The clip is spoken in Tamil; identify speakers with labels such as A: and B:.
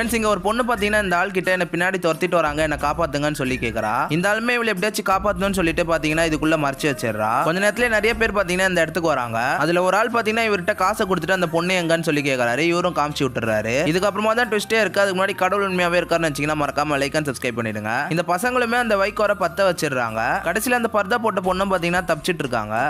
A: ஃப்ரெண்ட்ஸ் இங்கே ஒரு பொண்ணு பார்த்தீங்கன்னா இந்த ஆள் கிட்ட என்ன பின்னாடி துரத்திட்டு வராங்க என்ன காப்பாத்துங்கன்னு சொல்லி கேட்கறா இந்த ஆளுமே இவ்வளவு எப்படியாச்சும் காப்பாத்தணும்னு சொல்லிட்டு பார்த்தீங்கன்னா இதுக்குள்ள மறைச்சு வச்சிடறா கொஞ்ச நேரத்துல நிறைய பேர் பார்த்தீங்கன்னா இந்த இடத்துக்கு வராங்க அதுல ஒரு ஆள் பார்த்தீங்கன்னா இவர்கிட்ட காசை கொடுத்துட்டு அந்த பொண்ணு எங்கன்னு சொல்லி கேட்கறாரு இவரும் காமிச்சு விட்டுறாரு இதுக்கப்புறமா தான் ட்விஸ்டே இருக்கு அதுக்கு முன்னாடி கடவுள் உண்மையாவே இருக்காருன்னு வச்சிங்கன்னா மறக்காம லைக் அண்ட் சப்ஸ்கிரைப் பண்ணிடுங்க இந்த பசங்களுமே அந்த வைக்கோரை பத்த வச்சிடுறாங்க கடைசியில் அந்த பர்தா போட்ட பொண்ணும் பார்த்தீங்கன்னா தப்பிச்சிட்டு இருக்காங்க